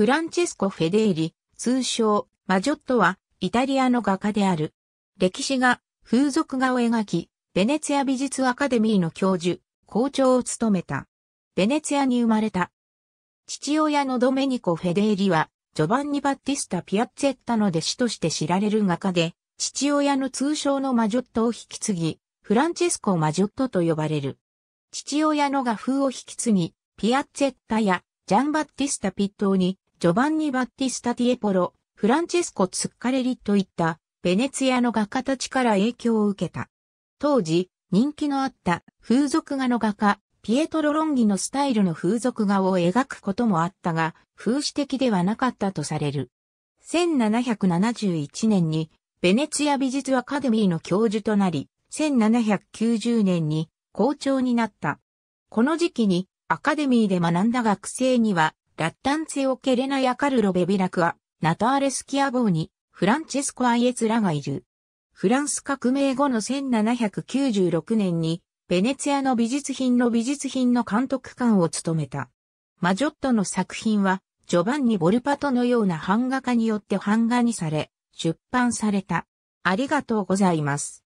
フランチェスコ・フェデーリ、通称、マジョットは、イタリアの画家である。歴史画、風俗画を描き、ベネツィア美術アカデミーの教授、校長を務めた。ベネツィアに生まれた。父親のドメニコ・フェデーリは、ジョバンニ・バッティスタ・ピアッツェッタの弟子として知られる画家で、父親の通称のマジョットを引き継ぎ、フランチェスコ・マジョットと呼ばれる。父親の画風を引き継ぎ、ピアッツェッタやジャンバッティスタ・ピットにジョバンニ・バッティスタ・ティエポロ、フランチェスコ・ツッカレリといった、ベネツィアの画家たちから影響を受けた。当時、人気のあった風俗画の画家、ピエトロ・ロンギのスタイルの風俗画を描くこともあったが、風刺的ではなかったとされる。1771年に、ベネツィア美術アカデミーの教授となり、1790年に校長になった。この時期にアカデミーで学んだ学生にはラッタンツェオケレナヤカルロベビラクア、ナターレスキアボーに、フランチェスコ・アイエツらがいる。フランス革命後の1796年に、ベネツィアの美術品の美術品の監督官を務めた。マジョットの作品は、ジョバンニ・ボルパトのような版画家によって版画にされ、出版された。ありがとうございます。